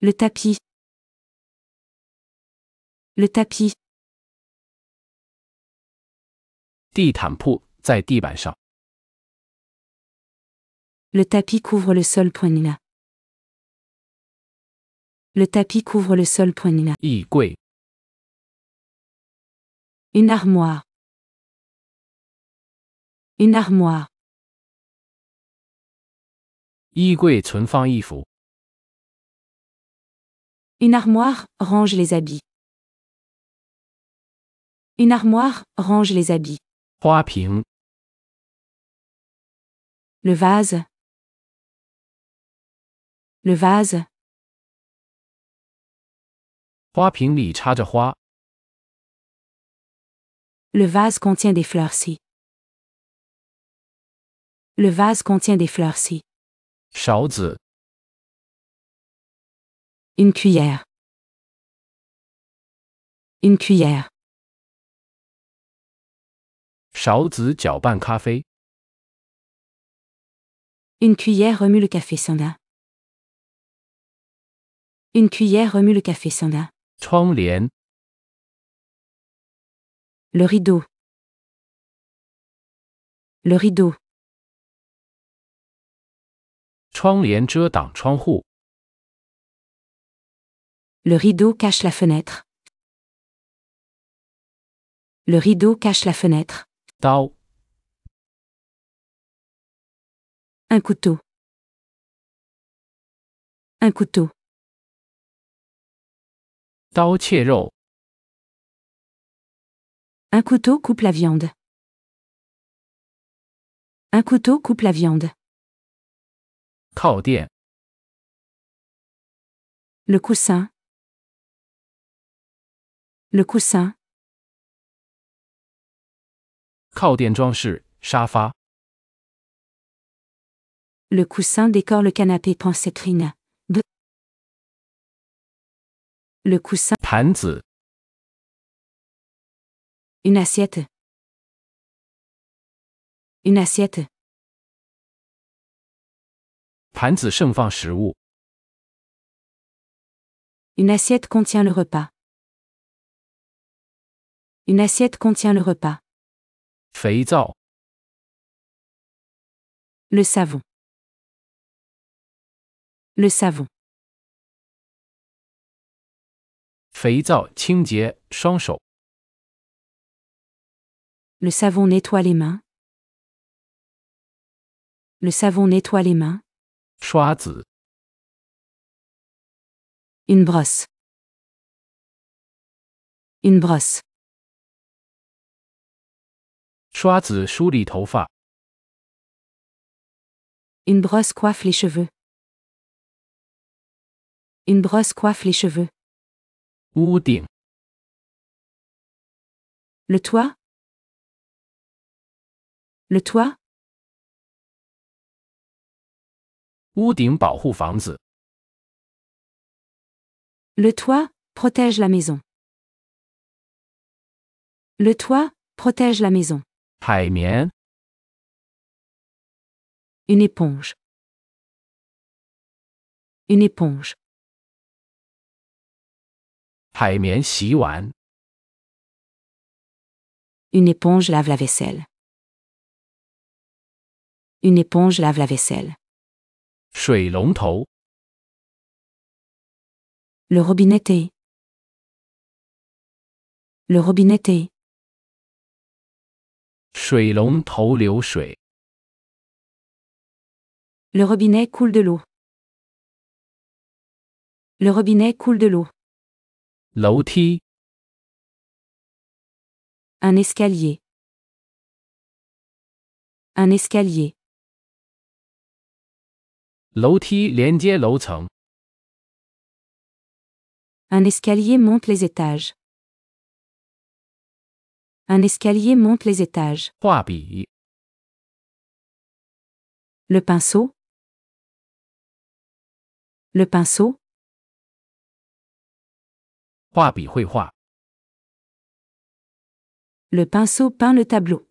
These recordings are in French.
Le tapis, le tapis, Le tapis couvre le sol. là. Le tapis couvre le sol. là. une armoire, une armoire, une armoire range les habits. Une armoire range les habits. Le vase. Le vase. Le vase contient des fleurs-ci. Le vase contient des fleurs-ci. 勺子 Une cuillère. Une cuillère. café. Une cuillère remue le café Sanda. Une cuillère remue le café Sanda. 窗帘 Le rideau. Le rideau. Le rideau cache la fenêtre. Le rideau cache la fenêtre. Tao. Un couteau. Un couteau. Tao Un couteau coupe la viande. Un couteau coupe la viande. Le coussin, le coussin, Le coussin décore le canapé pensée Trina. Le coussin. 盘子 Une assiette. Une assiette. Une assiette contient le repas. Une assiette contient le repas. Le savon. Le savon. Le savon nettoie les mains. Le savon nettoie les mains brosse Une brosse. Une brosse. Une brosse coiffe les cheveux. Une brosse coiffe les cheveux. Le toit Le toit Le toit protège la maison. Le toit protège la maison. Une éponge. Une éponge. Une éponge lave la vaisselle. Une éponge lave la vaisselle. Le robinet, le robinet, Le robinet coule de l'eau, le robinet coule de l'eau, Un escalier, un escalier, un escalier monte les étages. Un escalier monte les étages. Le pinceau. Le pinceau. Le pinceau peint le tableau.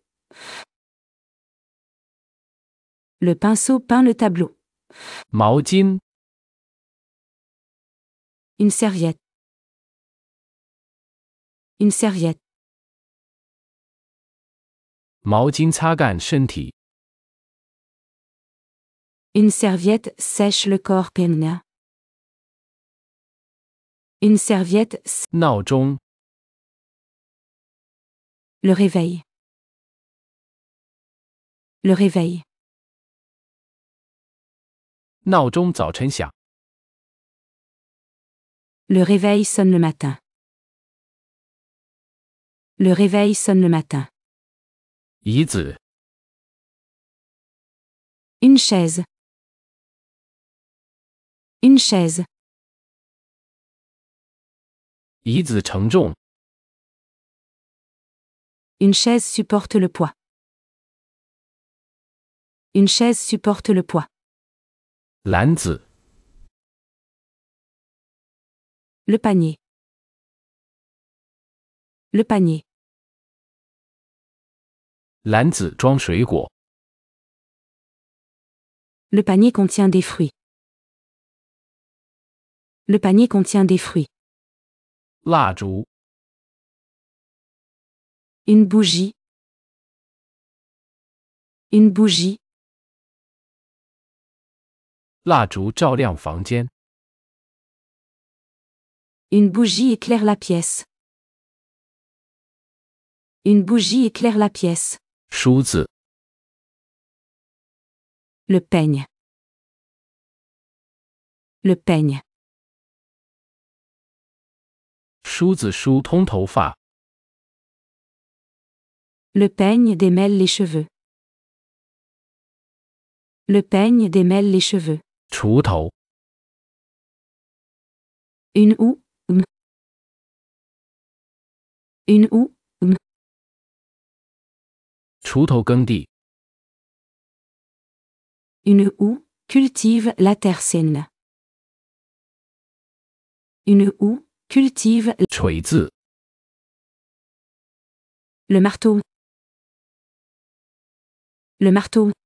Le pinceau peint le tableau. Une serviette. Une serviette. Une serviette sèche le corps penna. Une serviette. Le réveil. Le réveil. Le réveil sonne le matin. Le réveil sonne le matin. Une chaise. Une chaise. Une chaise supporte le poids. Une chaise supporte le poids. Le panier. Le panier. Le panier contient des fruits. Le panier contient des fruits. Une bougie. Une bougie. Une bougie éclaire la pièce. Une bougie éclaire la pièce. Le peigne. Le peigne. Le peigne démêle les cheveux. Le peigne démêle les cheveux. 锄头，锄头耕地，cultive la terre saine，cultive 锤子，le marteau，le marteau。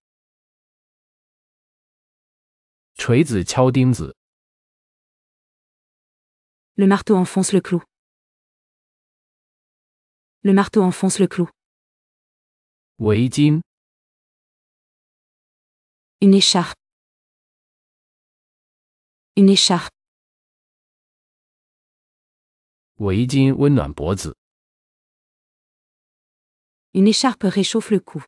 Le marteau enfonce le clou. Le marteau enfonce le clou. Une écharpe. Une écharpe. Une écharpe réchauffe le cou.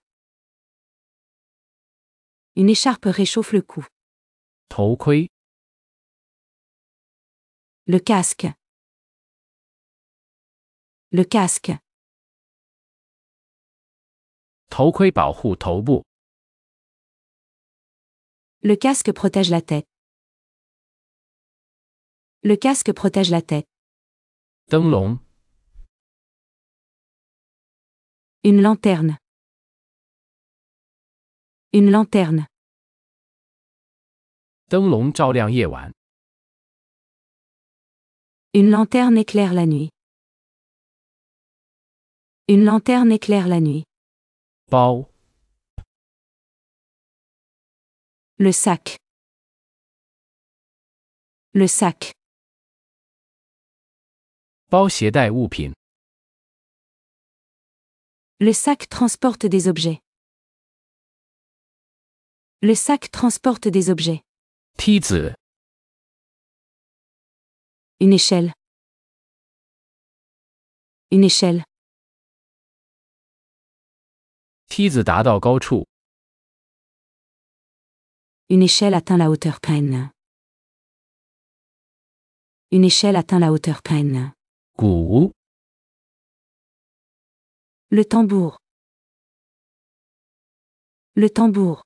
Une écharpe réchauffe le cou le casque le casque le casque protège la tête le casque protège la tête une lanterne une lanterne une lanterne éclaire la nuit. Une lanterne éclaire la nuit. Le sac. Le sac. Le sac transporte des objets. Le sac transporte des objets une échelle. Une échelle. une échelle atteint la hauteur peine. Une échelle atteint la hauteur peine. Gou. Le tambour. Le tambour.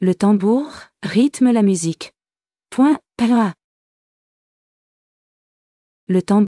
Le tambour rythme la musique. Point, palois. Le tambour.